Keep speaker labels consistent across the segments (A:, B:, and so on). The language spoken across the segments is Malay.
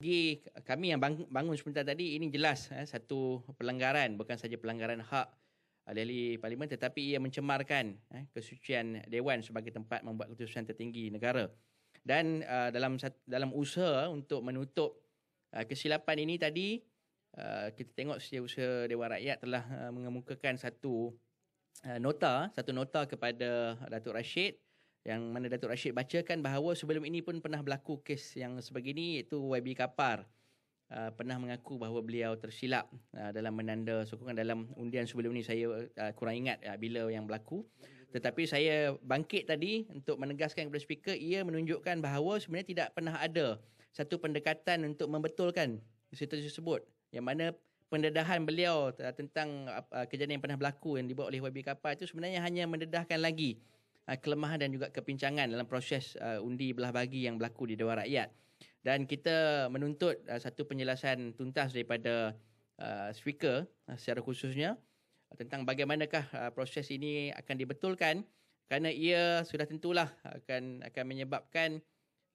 A: Jadi kami yang bangun sebentar tadi ini jelas eh, satu pelanggaran bukan saja pelanggaran hak ahli-ahli parlimen tetapi ia mencemarkan eh, kesucian dewan sebagai tempat membuat keputusan tertinggi negara. Dan uh, dalam dalam usaha untuk menutup uh, kesilapan ini tadi uh, kita tengok usaha Dewan Rakyat telah uh, mengemukakan satu uh, nota, satu nota kepada Datuk Rashid uh, yang mana Datuk Rashid bacakan bahawa sebelum ini pun pernah berlaku kes yang sebegini iaitu YB Kapar uh, pernah mengaku bahawa beliau tersilap uh, dalam menanda sokongan dalam undian sebelum ini saya uh, kurang ingat uh, bila yang berlaku tetapi saya bangkit tadi untuk menegaskan kepada speaker ia menunjukkan bahawa sebenarnya tidak pernah ada satu pendekatan untuk membetulkan situasi tersebut yang mana pendedahan beliau tentang uh, kejadian yang pernah berlaku yang dibuat oleh YB Kapar itu sebenarnya hanya mendedahkan lagi Uh, kelemahan dan juga kepincangan dalam proses uh, undi belah bagi yang berlaku di Dewan Rakyat. Dan kita menuntut uh, satu penjelasan tuntas daripada uh, speaker uh, secara khususnya uh, tentang bagaimanakah uh, proses ini akan dibetulkan kerana ia sudah tentulah akan akan menyebabkan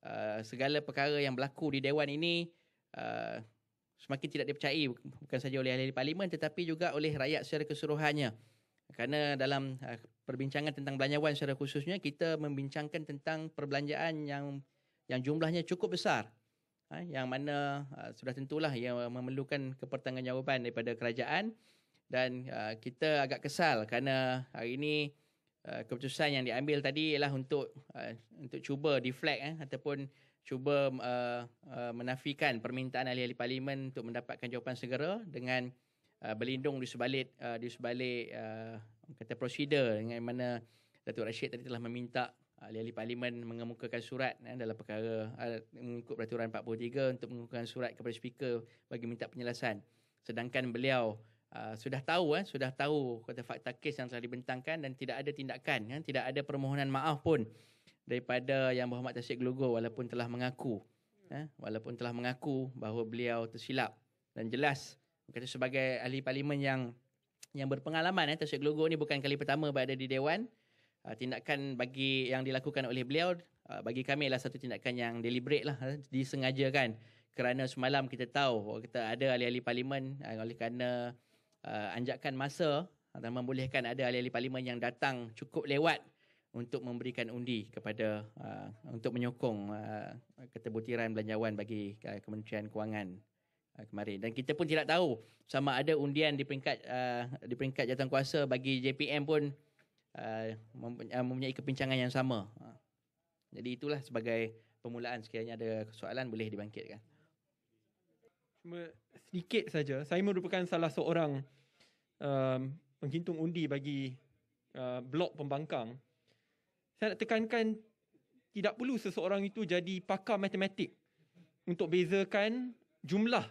A: uh, segala perkara yang berlaku di dewan ini uh, semakin tidak dipercayai bukan saja oleh ahli parlimen tetapi juga oleh rakyat secara keseluruhannya. Kerana dalam ah, perbincangan tentang belanjawan secara khususnya kita membincangkan tentang perbelanjaan yang yang jumlahnya cukup besar. Ah, yang mana ah, sudah tentulah yang memerlukan kepertanggungjawaban daripada kerajaan dan kita agak kesal kerana hari ini keputusan yang diambil tadi ialah untuk untuk cuba deflect eh, ataupun cuba menafikan permintaan ahli-ahli parlimen untuk mendapatkan jawapan segera dengan Uh, berlindung di sebalik uh, di sebalik uh, kata prosedur dengan mana Datuk Rashid tadi telah meminta uh, ahli ahli parlimen mengemukakan surat eh, dalam perkara uh, mengikut peraturan 43 untuk mengemukakan surat kepada speaker bagi minta penjelasan sedangkan beliau uh, sudah tahu eh, sudah tahu kata fakta kes yang telah dibentangkan dan tidak ada tindakan eh, tidak ada permohonan maaf pun daripada Yang Berhormat Tasik Glogo walaupun telah mengaku eh, walaupun telah mengaku bahawa beliau tersilap dan jelas kata sebagai ahli parlimen yang yang berpengalaman eh Tasik Glogo ni bukan kali pertama berada di dewan uh, tindakan bagi yang dilakukan oleh beliau uh, bagi kami adalah satu tindakan yang deliberate lah eh, disengajakan kerana semalam kita tahu kita ada ahli-ahli parlimen uh, oleh kerana uh, anjakan masa dan membolehkan ada ahli-ahli parlimen yang datang cukup lewat untuk memberikan undi kepada uh, untuk menyokong uh, keterbutiran belanjawan bagi uh, Kementerian Kewangan. Ah, kemarin dan kita pun tidak tahu sama ada undian di peringkat uh, di peringkat kuasa bagi JPM pun uh, mempunyai kepincangan yang sama. Jadi itulah sebagai permulaan sekiranya ada soalan boleh dibangkitkan.
B: Cuma sedikit saja saya merupakan salah seorang um, penghitung undi bagi uh, blok pembangkang. Saya nak tekankan tidak perlu seseorang itu jadi pakar matematik untuk bezakan jumlah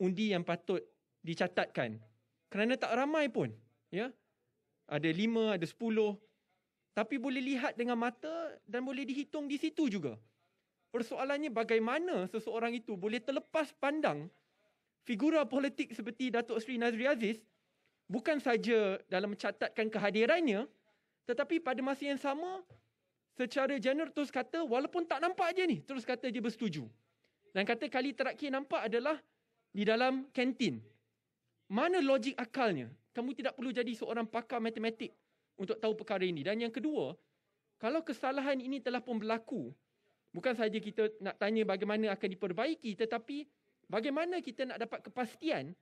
B: undi yang patut dicatatkan. Kerana tak ramai pun. Ya? Ada lima, ada sepuluh. Tapi boleh lihat dengan mata dan boleh dihitung di situ juga. Persoalannya bagaimana seseorang itu boleh terlepas pandang figura politik seperti Datuk Sri Nazri Aziz bukan saja dalam mencatatkan kehadirannya tetapi pada masa yang sama secara general terus kata walaupun tak nampak je ni terus kata dia bersetuju. Dan kata kali terakhir nampak adalah di dalam kantin. Mana logik akalnya? Kamu tidak perlu jadi seorang pakar matematik untuk tahu perkara ini. Dan yang kedua, kalau kesalahan ini telah pun berlaku, bukan saja kita nak tanya bagaimana akan diperbaiki, tetapi bagaimana kita nak dapat kepastian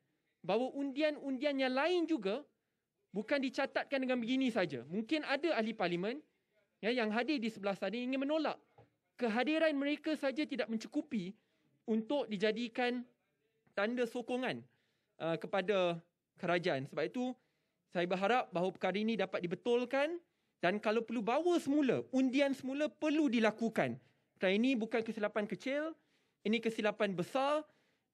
B: bahawa undian-undian yang lain juga bukan dicatatkan dengan begini saja. Mungkin ada ahli parlimen ya, yang hadir di sebelah sana ingin menolak. Kehadiran mereka saja tidak mencukupi untuk dijadikan tanda sokongan uh, kepada kerajaan. Sebab itu saya berharap bahawa perkara ini dapat dibetulkan dan kalau perlu bawa semula, undian semula perlu dilakukan. Kerana ini bukan kesilapan kecil, ini kesilapan besar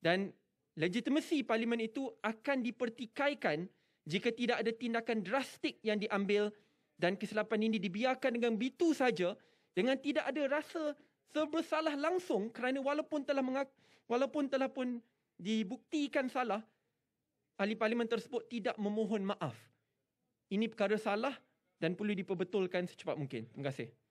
B: dan legitimasi parlimen itu akan dipertikaikan jika tidak ada tindakan drastik yang diambil dan kesilapan ini dibiarkan dengan begitu saja dengan tidak ada rasa sebersalah langsung kerana walaupun telah mengak- walaupun telah pun dibuktikan salah, ahli parlimen tersebut tidak memohon maaf. Ini perkara salah dan perlu diperbetulkan secepat mungkin. Terima kasih.